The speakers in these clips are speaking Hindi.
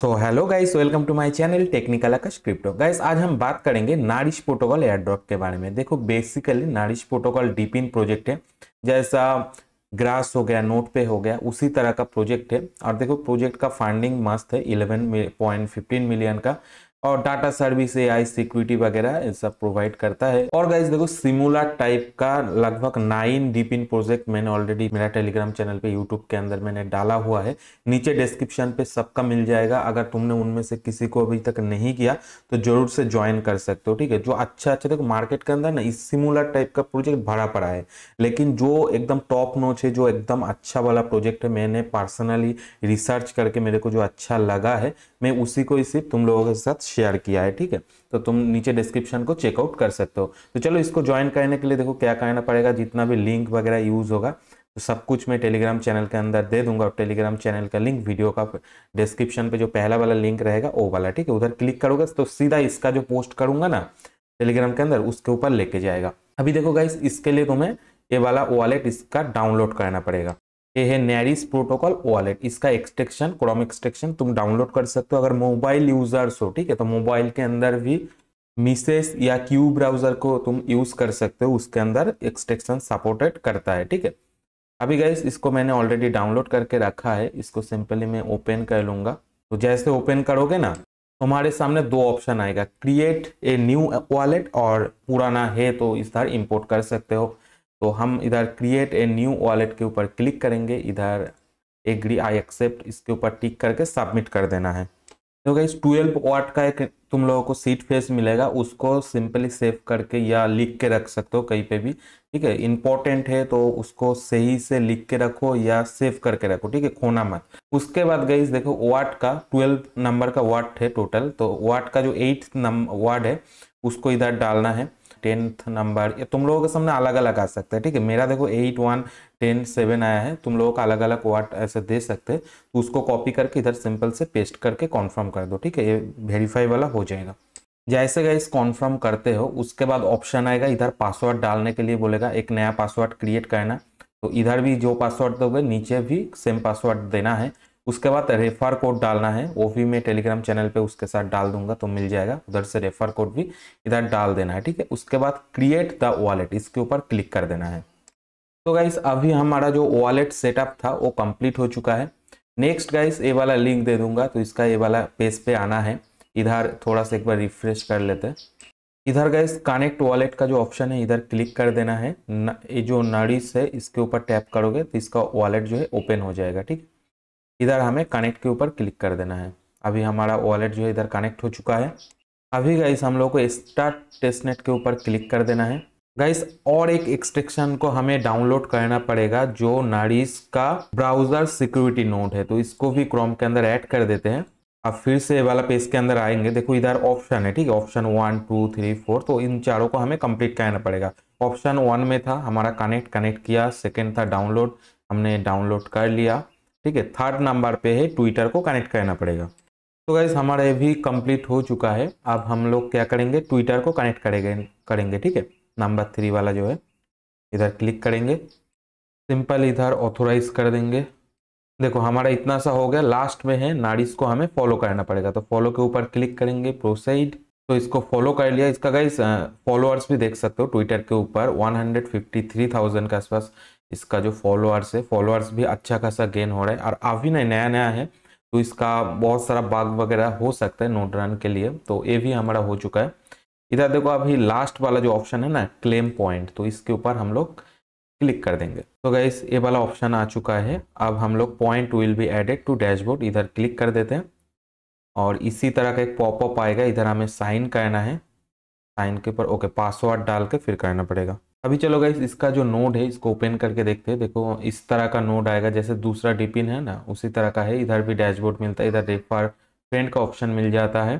तो hello guys welcome to my channel Technical Akash crypto guys आज हम बात करेंगे नारिश प्रोटोकॉल एयर ड्रॉप के बारे में देखो बेसिकली नारिश प्रोटोकॉल डीपिन प्रोजेक्ट है जैसा ग्रास हो गया नोट पे हो गया उसी तरह का प्रोजेक्ट है और देखो प्रोजेक्ट का फंडिंग मस्त है इलेवन पॉइंट फिफ्टीन मिलियन का और डाटा सर्विस ए आई सिक्योरिटी वगैरह सब प्रोवाइड करता है और गाइज देखो सिमुला टाइप का लगभग नाइन डीप इन प्रोजेक्ट मैंने ऑलरेडी मेरा टेलीग्राम चैनल पे यूट्यूब के अंदर मैंने डाला हुआ है नीचे डिस्क्रिप्शन पे सबका मिल जाएगा अगर तुमने उनमें से किसी को अभी तक नहीं किया तो जरूर से ज्वाइन कर सकते हो ठीक है जो अच्छा अच्छा देखो मार्केट के अंदर ना इस सिमुलर टाइप का प्रोजेक्ट भरा पड़ा है लेकिन जो एकदम टॉप नोच है जो एकदम अच्छा वाला प्रोजेक्ट है मैंने पर्सनली रिसर्च करके मेरे को जो अच्छा लगा है मैं उसी को ही सिर्फ तुम लोगों के साथ शेयर किया है ठीक है तो तुम नीचे डिस्क्रिप्शन को चेकआउट कर सकते हो तो चलो इसको ज्वाइन करने के लिए देखो क्या करना पड़ेगा जितना भी लिंक वगैरह यूज़ होगा तो सब कुछ मैं टेलीग्राम चैनल के अंदर दे दूंगा और टेलीग्राम चैनल का लिंक वीडियो का डिस्क्रिप्शन पे जो पहला वाला लिंक रहेगा वो वाला ठीक है उधर क्लिक करोगे तो सीधा इसका जो पोस्ट करूंगा ना टेलीग्राम के अंदर उसके ऊपर लेके जाएगा अभी देखो गाइस इसके लिए तुम्हें ये वाला वॉलेट इसका डाउनलोड करना पड़ेगा ये है नैरिस प्रोटोकॉल वॉलेट इसका एक्सटेक्शन क्रोम एक्सटेक्शन तुम डाउनलोड कर सकते हो अगर मोबाइल यूजर्स हो ठीक है तो मोबाइल के अंदर भी मिसेस या क्यू ब्राउजर को तुम यूज कर सकते हो उसके अंदर एक्सटेक्शन सपोर्टेड करता है ठीक है अभी गाइस इसको मैंने ऑलरेडी डाउनलोड करके रखा है इसको सिंपली मैं ओपन कर लूंगा तो जैसे ओपन करोगे ना तुम्हारे सामने दो ऑप्शन आएगा क्रिएट ए न्यू वॉलेट और पुराना है तो इस तरह इंपोर्ट कर सकते हो तो हम इधर क्रिएट ए न्यू वॉलेट के ऊपर क्लिक करेंगे इधर एग्री आई एक्सेप्ट इसके ऊपर टिक करके सबमिट कर देना है तो इस ट्वेल्व वाट का एक तुम लोगों को सीट फेस मिलेगा उसको सिंपली सेव करके या लिख के रख सकते हो कहीं पे भी ठीक है इंपॉर्टेंट है तो उसको सही से लिख के रखो या सेव करके रखो ठीक है खोना मत उसके बाद गई देखो वाट का ट्वेल्व नंबर का वाट है टोटल तो वाट का जो एट वार्ड है उसको इधर डालना है टेंथ नंबर ये तुम लोगों के सामने अलग अलग आ सकता है ठीक है मेरा देखो एट वन टेन सेवन आया है तुम लोगों का अलग अलग वाट ऐसे दे सकते हैं तो उसको कॉपी करके इधर सिंपल से पेस्ट करके कॉन्फर्म कर दो ठीक है ये वेरीफाई वाला हो जाएगा जैसे इस कॉन्फर्म करते हो उसके बाद ऑप्शन आएगा इधर पासवर्ड डालने के लिए बोलेगा एक नया पासवर्ड क्रिएट करना तो इधर भी जो पासवर्ड दोगे नीचे भी सेम पासवर्ड देना है उसके बाद रेफर कोड डालना है वो भी मैं टेलीग्राम चैनल पे उसके साथ डाल दूंगा तो मिल जाएगा उधर से रेफर कोड भी इधर डाल देना है ठीक है उसके बाद क्रिएट द वॉलेट इसके ऊपर क्लिक कर देना है तो गाइस अभी हमारा जो वॉलेट सेटअप था वो कंप्लीट हो चुका है नेक्स्ट गाइस ये वाला लिंक दे दूंगा तो इसका ये वाला पेज पे आना है इधर थोड़ा सा एक बार रिफ्रेश कर लेते हैं इधर गाइस कनेक्ट वॉलेट का जो ऑप्शन है इधर क्लिक कर देना है ये जो नड़िस है इसके ऊपर टैप करोगे तो इसका वॉलेट जो है ओपन हो जाएगा ठीक है इधर हमें कनेक्ट के ऊपर क्लिक कर देना है अभी हमारा वॉलेट जो है इधर कनेक्ट हो चुका है अभी गाइस हम लोग को स्टार्ट टेस्टनेट के ऊपर क्लिक कर देना है गाइस और एक एक्सटेंशन को हमें डाउनलोड करना पड़ेगा जो नारिस का ब्राउजर सिक्योरिटी नोट है तो इसको भी क्रोम के अंदर ऐड कर देते हैं अब फिर से वाला पेज के अंदर आएंगे देखो इधर ऑप्शन है ठीक है option one two three four तो इन चारों को हमें कंप्लीट करना पड़ेगा ऑप्शन वन में था हमारा कनेक्ट कनेक्ट किया सेकेंड था डाउनलोड हमने डाउनलोड कर लिया ठीक है थर्ड नंबर पे है ट्विटर को कनेक्ट करना पड़ेगा तो गैस हमारा ये भी कंप्लीट हो चुका है अब हम लोग क्या करेंगे ट्विटर को कनेक्ट करेंगे करेंगे ठीक है नंबर थ्री वाला जो है इधर क्लिक करेंगे सिंपल इधर ऑथोराइज कर देंगे देखो हमारा इतना सा हो गया लास्ट में है नारिस को हमें फॉलो करना पड़ेगा तो फॉलो के ऊपर क्लिक करेंगे प्रोसाइड तो इसको फॉलो कर लिया इसका गाइस फॉलोअर्स भी देख सकते हो ट्विटर के ऊपर 153,000 के आसपास इसका जो फॉलोअर्स है फॉलोअर्स भी अच्छा खासा गेन हो रहा है और अभी नहीं नया नया है तो इसका बहुत सारा बाग वगैरह हो सकता है नोट रन के लिए तो ये भी हमारा हो चुका है इधर देखो अभी लास्ट वाला जो ऑप्शन है ना क्लेम पॉइंट तो इसके ऊपर हम लोग क्लिक कर देंगे तो गैस ये वाला ऑप्शन आ चुका है अब हम लोग point will be added to dashboard इधर क्लिक कर देते हैं और इसी तरह का एक पॉपअप आएगा इधर हमें साइन करना है साइन के ऊपर ओके पासवर्ड डाल के फिर करना पड़ेगा अभी चलो गाइस इसका जो नोड है इसको ओपन करके देखते हैं देखो इस तरह का नोड आएगा जैसे दूसरा डिपिन है ना उसी तरह का है इधर भी डैशबोर्ड मिलता है इधर रेफर फ्रेंड का ऑप्शन मिल जाता है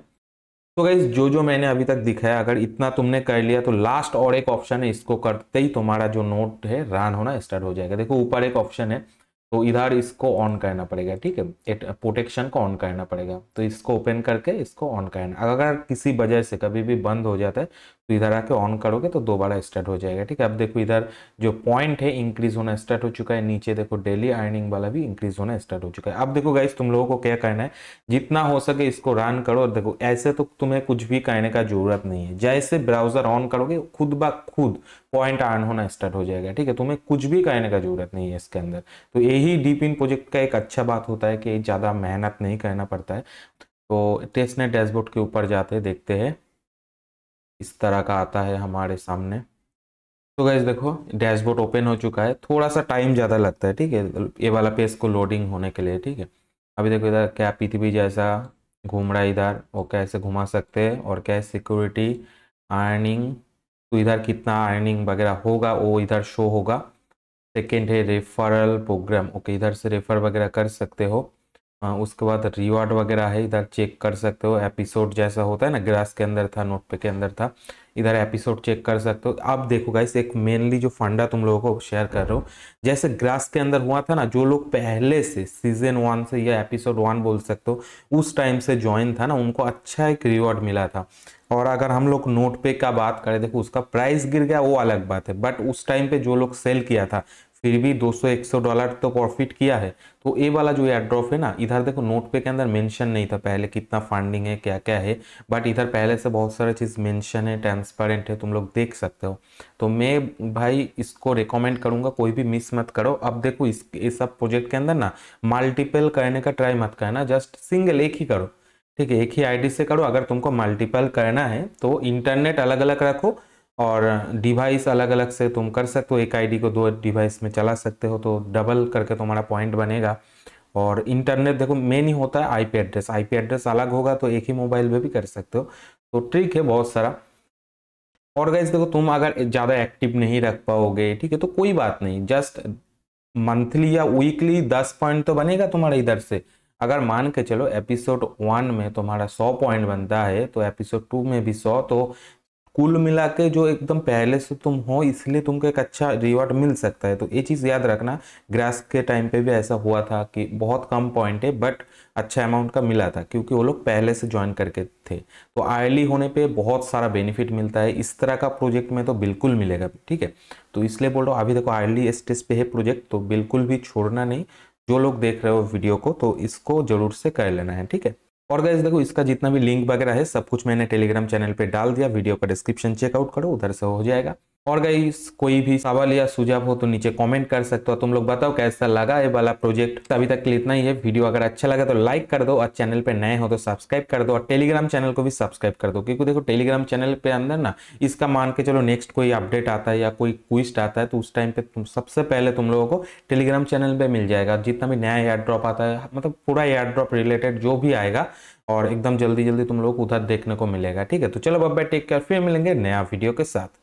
तो गाइस जो जो मैंने अभी तक दिखाया अगर इतना तुमने कर लिया तो लास्ट और एक ऑप्शन है इसको करते ही तुम्हारा जो नोट है रन होना स्टार्ट हो जाएगा देखो ऊपर एक ऑप्शन है तो इधर इसको ऑन करना पड़ेगा ठीक है प्रोटेक्शन को ऑन करना पड़ेगा तो इसको ओपन करके इसको ऑन करना अगर किसी वजह से कभी भी बंद हो जाता है तो इधर आके ऑन करोगे तो दोबारा स्टार्ट हो जाएगा ठीक है अब देखो इधर जो पॉइंट है इंक्रीज होना स्टार्ट हो चुका है नीचे देखो डेली अर्निंग वाला भी इंक्रीज होना स्टार्ट हो चुका है अब देखो गाइस तुम लोगों को क्या करना है जितना हो सके इसको रन करो और देखो ऐसे तो तुम्हें कुछ भी कहने का जरूरत नहीं है जैसे ब्राउजर ऑन करोगे खुद ब खुद पॉइंट अर्न होना स्टार्ट हो जाएगा ठीक है तुम्हें कुछ भी कहने का जरूरत नहीं है इसके अंदर तो ये यही डीप इन प्रोजेक्ट का एक अच्छा बात होता है कि ज़्यादा मेहनत नहीं करना पड़ता है तो टेस्ट नेट डैशबोर्ड के ऊपर जाते देखते हैं इस तरह का आता है हमारे सामने तो गैस देखो डैशबोर्ड ओपन हो चुका है थोड़ा सा टाइम ज़्यादा लगता है ठीक है ये वाला पेज को लोडिंग होने के लिए ठीक है अभी देखो इधर क्या पृथ्वी जैसा घूम रहा है इधर वो कैसे घुमा सकते हैं और क्या सिक्योरिटी अर्निंग तो इधर कितना अर्निंग वगैरह होगा वो इधर शो होगा सेकेंड है रेफरल प्रोग्राम ओके इधर से रेफर वगैरह कर सकते हो आ, हाँ, उसके बाद रिवार्ड वगैरह है इधर चेक कर सकते हो एपिसोड जैसा होता है ना ग्रास के अंदर था नोट पे के अंदर था इधर एपिसोड चेक कर सकते हो आप देखो गाइस एक मेनली जो फंडा तुम लोगों को शेयर कर रहे हो जैसे ग्रास के अंदर हुआ था ना जो लोग पहले से सीजन वन से या एपिसोड वन बोल सकते हो उस टाइम से ज्वाइन था ना उनको अच्छा एक रिवॉर्ड मिला था और अगर हम लोग नोट पे का बात करें देखो उसका प्राइस गिर गया वो अलग बात है बट उस टाइम पे जो लोग सेल किया था फिर भी 200 100 डॉलर तो प्रॉफिट किया है तो ये वाला जो एड्रॉप है ना इधर देखो नोट पे के अंदर मेंशन नहीं था पहले कितना फंडिंग है क्या क्या है बट इधर पहले से बहुत सारा चीज़ मेंशन है ट्रांसपेरेंट है तुम लोग देख सकते हो तो मैं भाई इसको रिकमेंड करूँगा कोई भी मिस मत करो अब देखो इस, ये सब प्रोजेक्ट के अंदर ना मल्टीपल करने का ट्राई मत करना जस्ट सिंगल एक ही करो ठीक है एक ही आई से करो अगर तुमको मल्टीपल करना है तो इंटरनेट अलग अलग रखो और डिवाइस अलग अलग से तुम कर सकते हो एक आईडी को दो डिवाइस में चला सकते हो तो डबल करके तुम्हारा पॉइंट बनेगा और इंटरनेट देखो मेन ही होता है आईपी एड्रेस आईपी एड्रेस अलग होगा तो एक ही मोबाइल में भी कर सकते हो तो ट्रिक है बहुत सारा और गाइज देखो तुम अगर ज़्यादा एक्टिव नहीं रख पाओगे ठीक है तो कोई बात नहीं जस्ट मंथली या वीकली दस पॉइंट तो बनेगा तुम्हारा इधर से अगर मान के चलो एपिसोड वन में तुम्हारा सौ पॉइंट बनता है तो एपिसोड टू में भी सौ तो कुल मिला के जो एकदम पहले से तुम हो इसलिए तुमको एक अच्छा रिवॉर्ड मिल सकता है तो ये चीज़ याद रखना ग्रास के टाइम पे भी ऐसा हुआ था कि बहुत कम पॉइंट है बट अच्छा अमाउंट का मिला था क्योंकि वो लोग पहले से ज्वाइन करके थे तो आयली होने पे बहुत सारा बेनिफिट मिलता है इस तरह का प्रोजेक्ट में तो बिल्कुल मिलेगा ठीक है तो इसलिए बोल रहा हूँ अभी देखो आयली स्टेज पे है प्रोजेक्ट तो बिल्कुल भी छोड़ना नहीं जो लोग देख रहे हो वीडियो को तो इसको जरूर से कर लेना है ठीक है और गैस देखो इसका जितना भी लिंक वगैरह है सब कुछ मैंने टेलीग्राम चैनल पे डाल दिया वीडियो का डिस्क्रिप्शन चेकआउट करो उधर से हो जाएगा और गई कोई भी सवाल या सुझाव हो तो नीचे कमेंट कर सकते हो तो तुम लोग बताओ कैसा लगा ये वाला प्रोजेक्ट अभी तक के लिए इतना ही है वीडियो अगर अच्छा लगा तो लाइक कर दो और चैनल पे नए हो तो सब्सक्राइब कर दो और टेलीग्राम चैनल को भी सब्सक्राइब कर दो क्योंकि देखो टेलीग्राम चैनल पे अंदर ना इसका मान के चलो नेक्स्ट कोई अपडेट आता है या कोई क्विस्ट आता है तो उस टाइम पे तुम सबसे पहले तुम लोगों को टेलीग्राम चैनल पर मिल जाएगा जितना भी नया एयर ड्रॉप आता है मतलब पूरा एयर ड्रॉप रिलेटेड जो भी आएगा और एकदम जल्दी जल्दी तुम लोग उधर देखने को मिलेगा ठीक है तो चलो बब्बा टेक केयर फिर मिलेंगे नया वीडियो के साथ